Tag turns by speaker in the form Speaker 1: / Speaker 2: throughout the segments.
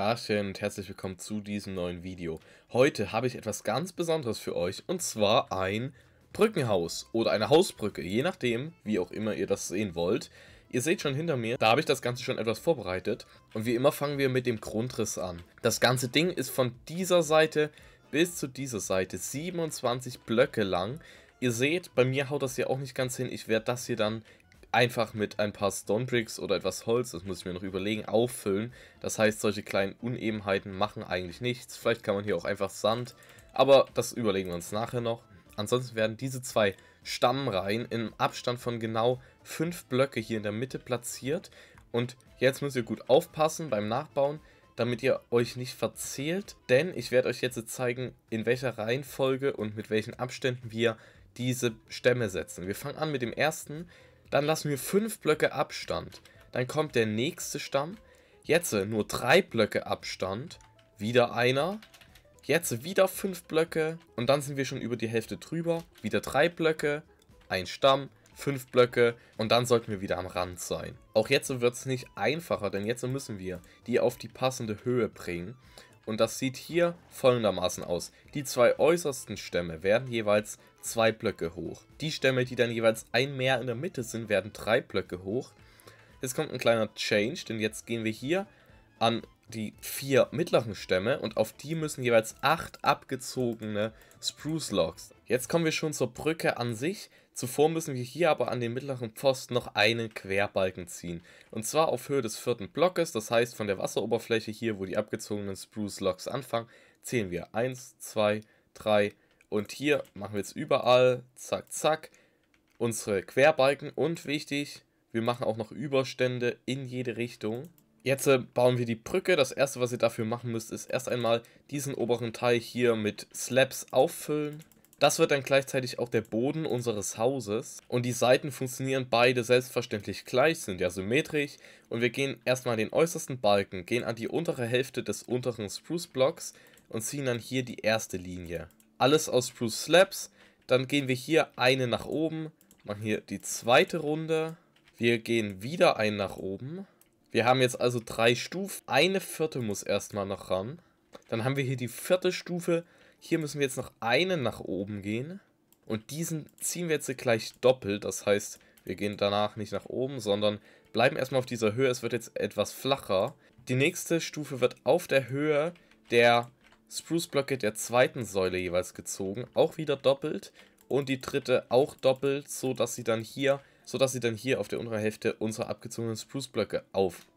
Speaker 1: Hallöchen und herzlich willkommen zu diesem neuen Video. Heute habe ich etwas ganz Besonderes für euch und zwar ein Brückenhaus oder eine Hausbrücke, je nachdem, wie auch immer ihr das sehen wollt. Ihr seht schon hinter mir, da habe ich das Ganze schon etwas vorbereitet und wie immer fangen wir mit dem Grundriss an. Das ganze Ding ist von dieser Seite bis zu dieser Seite 27 Blöcke lang. Ihr seht, bei mir haut das hier auch nicht ganz hin, ich werde das hier dann einfach mit ein paar Stonebricks oder etwas Holz, das muss ich mir noch überlegen, auffüllen. Das heißt, solche kleinen Unebenheiten machen eigentlich nichts. Vielleicht kann man hier auch einfach Sand, aber das überlegen wir uns nachher noch. Ansonsten werden diese zwei Stammreihen im Abstand von genau fünf Blöcke hier in der Mitte platziert. Und jetzt müsst ihr gut aufpassen beim Nachbauen, damit ihr euch nicht verzählt, denn ich werde euch jetzt zeigen, in welcher Reihenfolge und mit welchen Abständen wir diese Stämme setzen. Wir fangen an mit dem ersten, dann lassen wir 5 Blöcke Abstand. Dann kommt der nächste Stamm. Jetzt nur 3 Blöcke Abstand. Wieder einer. Jetzt wieder 5 Blöcke. Und dann sind wir schon über die Hälfte drüber. Wieder 3 Blöcke. Ein Stamm. 5 Blöcke. Und dann sollten wir wieder am Rand sein. Auch jetzt wird es nicht einfacher, denn jetzt müssen wir die auf die passende Höhe bringen. Und das sieht hier folgendermaßen aus. Die zwei äußersten Stämme werden jeweils zwei Blöcke hoch. Die Stämme, die dann jeweils ein Meer in der Mitte sind, werden drei Blöcke hoch. Jetzt kommt ein kleiner Change, denn jetzt gehen wir hier an die vier mittleren Stämme und auf die müssen jeweils acht abgezogene Spruce Logs. Jetzt kommen wir schon zur Brücke an sich. Zuvor müssen wir hier aber an den mittleren Pfosten noch einen Querbalken ziehen. Und zwar auf Höhe des vierten Blockes, das heißt von der Wasseroberfläche hier, wo die abgezogenen Spruce Locks anfangen, zählen wir 1, 2, 3 und hier machen wir jetzt überall, zack, zack, unsere Querbalken und wichtig, wir machen auch noch Überstände in jede Richtung. Jetzt äh, bauen wir die Brücke. Das erste, was ihr dafür machen müsst, ist erst einmal diesen oberen Teil hier mit Slabs auffüllen. Das wird dann gleichzeitig auch der Boden unseres Hauses und die Seiten funktionieren beide selbstverständlich gleich, sind ja symmetrisch und wir gehen erstmal den äußersten Balken, gehen an die untere Hälfte des unteren Spruce Blocks und ziehen dann hier die erste Linie. Alles aus Spruce Slabs, dann gehen wir hier eine nach oben, machen hier die zweite Runde, wir gehen wieder einen nach oben. Wir haben jetzt also drei Stufen, eine vierte muss erstmal noch ran. Dann haben wir hier die vierte Stufe hier müssen wir jetzt noch einen nach oben gehen. Und diesen ziehen wir jetzt gleich doppelt. Das heißt, wir gehen danach nicht nach oben, sondern bleiben erstmal auf dieser Höhe. Es wird jetzt etwas flacher. Die nächste Stufe wird auf der Höhe der Spruce-Blöcke der zweiten Säule jeweils gezogen. Auch wieder doppelt. Und die dritte auch doppelt, sodass sie dann hier, sodass sie dann hier auf der unteren Hälfte unserer abgezogenen Spruce-Blöcke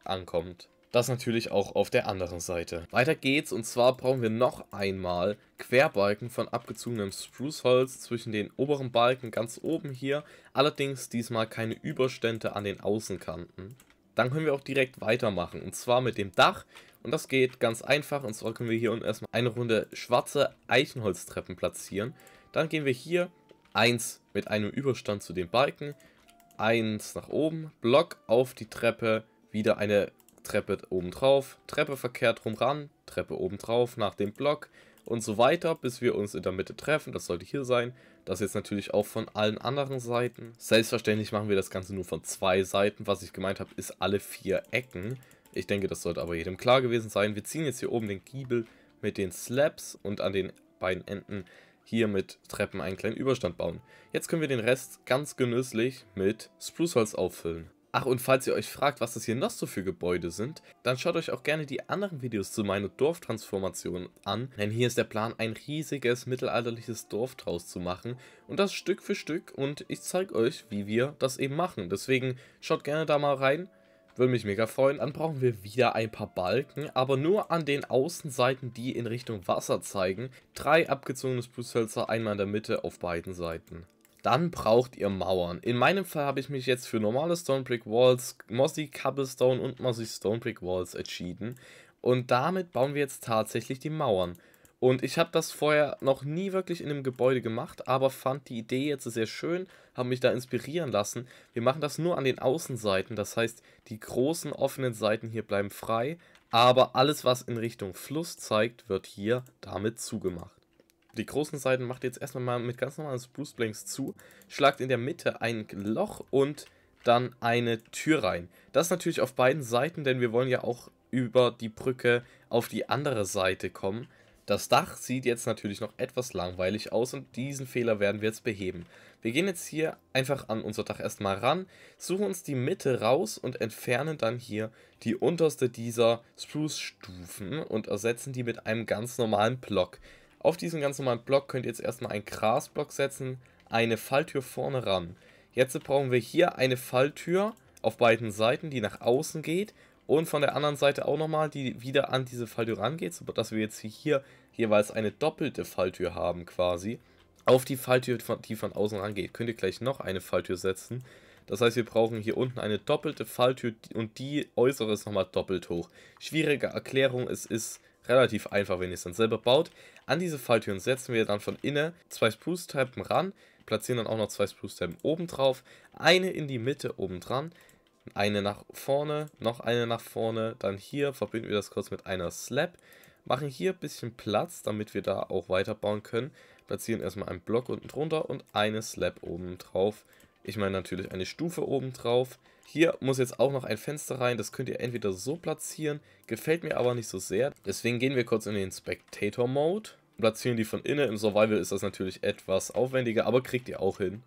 Speaker 1: ankommt. Das natürlich auch auf der anderen Seite. Weiter geht's und zwar brauchen wir noch einmal Querbalken von abgezogenem Spruceholz zwischen den oberen Balken ganz oben hier. Allerdings diesmal keine Überstände an den Außenkanten. Dann können wir auch direkt weitermachen und zwar mit dem Dach. Und das geht ganz einfach und zwar können wir hier unten erstmal eine Runde schwarze Eichenholztreppen platzieren. Dann gehen wir hier eins mit einem Überstand zu den Balken, eins nach oben, Block auf die Treppe, wieder eine Treppe oben drauf, Treppe verkehrt rum ran, Treppe oben drauf nach dem Block und so weiter, bis wir uns in der Mitte treffen. Das sollte hier sein. Das jetzt natürlich auch von allen anderen Seiten. Selbstverständlich machen wir das Ganze nur von zwei Seiten. Was ich gemeint habe, ist alle vier Ecken. Ich denke, das sollte aber jedem klar gewesen sein. Wir ziehen jetzt hier oben den Giebel mit den Slabs und an den beiden Enden hier mit Treppen einen kleinen Überstand bauen. Jetzt können wir den Rest ganz genüsslich mit Spruceholz auffüllen. Ach und falls ihr euch fragt, was das hier noch so für Gebäude sind, dann schaut euch auch gerne die anderen Videos zu meiner Dorftransformation an, denn hier ist der Plan, ein riesiges mittelalterliches Dorf draus zu machen und das Stück für Stück und ich zeige euch, wie wir das eben machen. Deswegen schaut gerne da mal rein, würde mich mega freuen. Dann brauchen wir wieder ein paar Balken, aber nur an den Außenseiten, die in Richtung Wasser zeigen. Drei abgezogenes Brüsshölzer, einmal in der Mitte auf beiden Seiten dann braucht ihr Mauern. In meinem Fall habe ich mich jetzt für normale Stone Brick Walls, Mossy Cobblestone und Mossy Stone Brick Walls entschieden. Und damit bauen wir jetzt tatsächlich die Mauern. Und ich habe das vorher noch nie wirklich in einem Gebäude gemacht, aber fand die Idee jetzt sehr schön, habe mich da inspirieren lassen. Wir machen das nur an den Außenseiten, das heißt, die großen offenen Seiten hier bleiben frei, aber alles, was in Richtung Fluss zeigt, wird hier damit zugemacht die großen Seiten macht jetzt erstmal mal mit ganz normalen Spruce Blanks zu, schlagt in der Mitte ein Loch und dann eine Tür rein. Das natürlich auf beiden Seiten, denn wir wollen ja auch über die Brücke auf die andere Seite kommen. Das Dach sieht jetzt natürlich noch etwas langweilig aus und diesen Fehler werden wir jetzt beheben. Wir gehen jetzt hier einfach an unser Dach erstmal ran, suchen uns die Mitte raus und entfernen dann hier die unterste dieser Spruce-Stufen und ersetzen die mit einem ganz normalen Block. Auf diesen ganz normalen Block könnt ihr jetzt erstmal einen Grasblock setzen, eine Falltür vorne ran. Jetzt brauchen wir hier eine Falltür auf beiden Seiten, die nach außen geht und von der anderen Seite auch nochmal, die wieder an diese Falltür rangeht, sodass wir jetzt hier jeweils eine doppelte Falltür haben quasi. Auf die Falltür, die von außen rangeht, könnt ihr gleich noch eine Falltür setzen. Das heißt, wir brauchen hier unten eine doppelte Falltür und die äußere ist nochmal doppelt hoch. Schwierige Erklärung, es ist relativ einfach, wenn ihr es dann selber baut. An diese Falltüren setzen wir dann von innen zwei spruce typen ran, platzieren dann auch noch zwei spruce typen oben drauf, eine in die Mitte oben dran, eine nach vorne, noch eine nach vorne, dann hier verbinden wir das kurz mit einer Slab, machen hier ein bisschen Platz, damit wir da auch weiterbauen können, platzieren erstmal einen Block unten drunter und eine Slab oben drauf ich meine natürlich eine Stufe oben drauf. Hier muss jetzt auch noch ein Fenster rein. Das könnt ihr entweder so platzieren, gefällt mir aber nicht so sehr. Deswegen gehen wir kurz in den Spectator-Mode. Platzieren die von innen. Im Survival ist das natürlich etwas aufwendiger, aber kriegt ihr auch hin.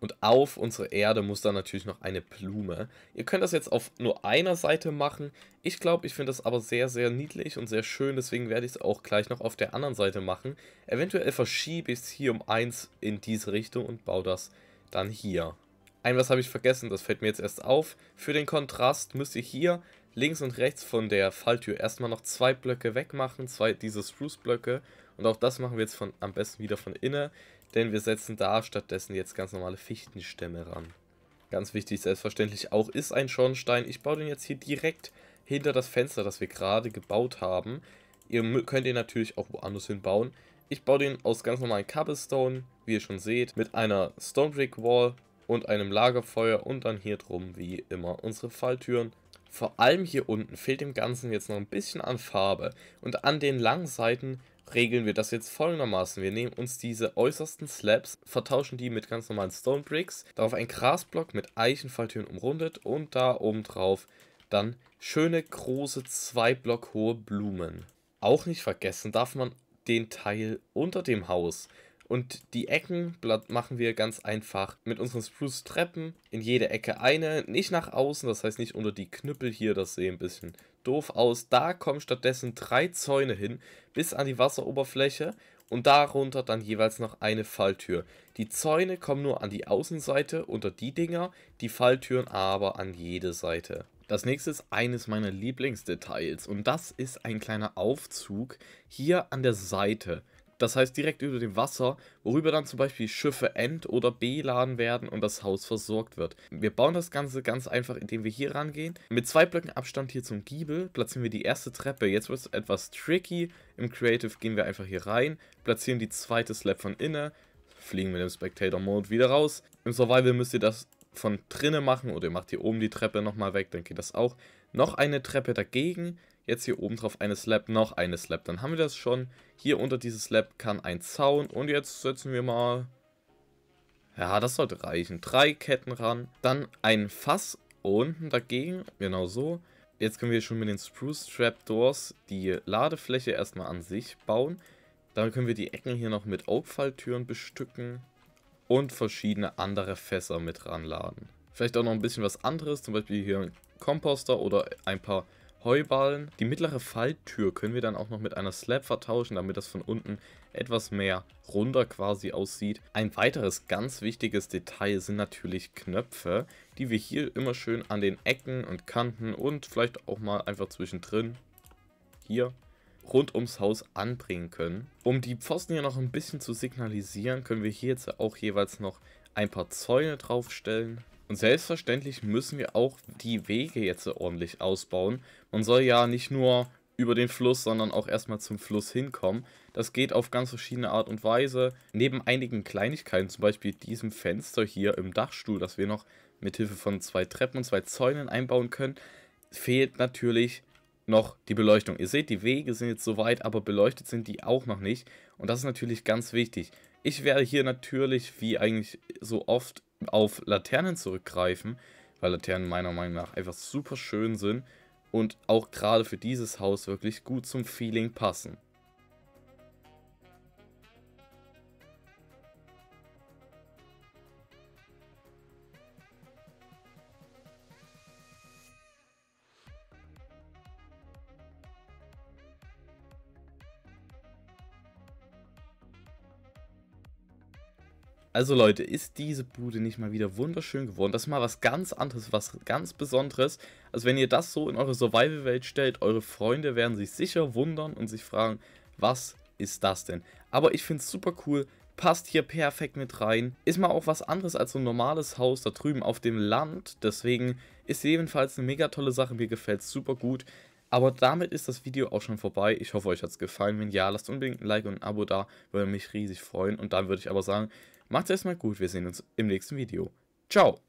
Speaker 1: Und auf unsere Erde muss dann natürlich noch eine Blume. Ihr könnt das jetzt auf nur einer Seite machen. Ich glaube, ich finde das aber sehr, sehr niedlich und sehr schön. Deswegen werde ich es auch gleich noch auf der anderen Seite machen. Eventuell verschiebe ich es hier um eins in diese Richtung und baue das dann hier. Ein was habe ich vergessen, das fällt mir jetzt erst auf. Für den Kontrast müsst ihr hier links und rechts von der Falltür erstmal noch zwei Blöcke wegmachen, zwei diese Spruce-Blöcke. Und auch das machen wir jetzt von, am besten wieder von innen, denn wir setzen da stattdessen jetzt ganz normale Fichtenstämme ran. Ganz wichtig selbstverständlich auch ist ein Schornstein. Ich baue den jetzt hier direkt hinter das Fenster, das wir gerade gebaut haben. Ihr könnt ihn natürlich auch woanders hinbauen. bauen. Ich baue den aus ganz normalen Cobblestone, wie ihr schon seht, mit einer Stonebrick Wall und einem Lagerfeuer und dann hier drum wie immer unsere Falltüren. Vor allem hier unten fehlt dem Ganzen jetzt noch ein bisschen an Farbe und an den langen Seiten regeln wir das jetzt folgendermaßen. Wir nehmen uns diese äußersten Slabs, vertauschen die mit ganz normalen Stone Bricks, darauf ein Grasblock mit Eichenfalltüren umrundet und da oben drauf dann schöne große zwei Block hohe Blumen. Auch nicht vergessen darf man den Teil unter dem Haus. Und die Ecken machen wir ganz einfach mit unseren Spruce-Treppen. In jede Ecke eine, nicht nach außen, das heißt nicht unter die Knüppel hier, das sieht ein bisschen doof aus. Da kommen stattdessen drei Zäune hin, bis an die Wasseroberfläche und darunter dann jeweils noch eine Falltür. Die Zäune kommen nur an die Außenseite unter die Dinger, die Falltüren aber an jede Seite. Das nächste ist eines meiner Lieblingsdetails und das ist ein kleiner Aufzug hier an der Seite. Das heißt direkt über dem Wasser, worüber dann zum Beispiel Schiffe ent- oder beladen werden und das Haus versorgt wird. Wir bauen das Ganze ganz einfach, indem wir hier rangehen. Mit zwei Blöcken Abstand hier zum Giebel platzieren wir die erste Treppe. Jetzt wird es etwas tricky. Im Creative gehen wir einfach hier rein, platzieren die zweite Slab von innen, fliegen mit dem Spectator Mode wieder raus. Im Survival müsst ihr das von drinnen machen oder ihr macht hier oben die Treppe nochmal weg, dann geht das auch. Noch eine Treppe dagegen, jetzt hier oben drauf eine Slab, noch eine Slab. Dann haben wir das schon. Hier unter dieses Slab kann ein Zaun und jetzt setzen wir mal... Ja, das sollte reichen. Drei Ketten ran, dann ein Fass unten dagegen, genau so. Jetzt können wir schon mit den Spruce Trap Doors die Ladefläche erstmal an sich bauen. Dann können wir die Ecken hier noch mit Oakfalltüren bestücken und verschiedene andere Fässer mit ranladen. Vielleicht auch noch ein bisschen was anderes, zum Beispiel hier ein Komposter oder ein paar Heuballen. Die mittlere Falltür können wir dann auch noch mit einer Slab vertauschen, damit das von unten etwas mehr runder quasi aussieht. Ein weiteres ganz wichtiges Detail sind natürlich Knöpfe, die wir hier immer schön an den Ecken und Kanten und vielleicht auch mal einfach zwischendrin hier rund ums Haus anbringen können. Um die Pfosten hier noch ein bisschen zu signalisieren, können wir hier jetzt auch jeweils noch ein paar Zäune draufstellen. Und selbstverständlich müssen wir auch die Wege jetzt ordentlich ausbauen. Man soll ja nicht nur über den Fluss, sondern auch erstmal zum Fluss hinkommen. Das geht auf ganz verschiedene Art und Weise. Neben einigen Kleinigkeiten, zum Beispiel diesem Fenster hier im Dachstuhl, das wir noch mit Hilfe von zwei Treppen und zwei Zäunen einbauen können, fehlt natürlich noch die Beleuchtung. Ihr seht, die Wege sind jetzt soweit, aber beleuchtet sind die auch noch nicht. Und das ist natürlich ganz wichtig. Ich werde hier natürlich, wie eigentlich so oft, auf Laternen zurückgreifen, weil Laternen meiner Meinung nach einfach super schön sind und auch gerade für dieses Haus wirklich gut zum Feeling passen. Also Leute, ist diese Bude nicht mal wieder wunderschön geworden? Das ist mal was ganz anderes, was ganz Besonderes. Also wenn ihr das so in eure Survival-Welt stellt, eure Freunde werden sich sicher wundern und sich fragen, was ist das denn? Aber ich finde es super cool, passt hier perfekt mit rein. Ist mal auch was anderes als so ein normales Haus da drüben auf dem Land. Deswegen ist jedenfalls eine mega tolle Sache, mir gefällt es super gut. Aber damit ist das Video auch schon vorbei. Ich hoffe, euch hat es gefallen. Wenn ja, lasst unbedingt ein Like und ein Abo da. Würde mich riesig freuen. Und dann würde ich aber sagen, Macht's erstmal gut, wir sehen uns im nächsten Video. Ciao!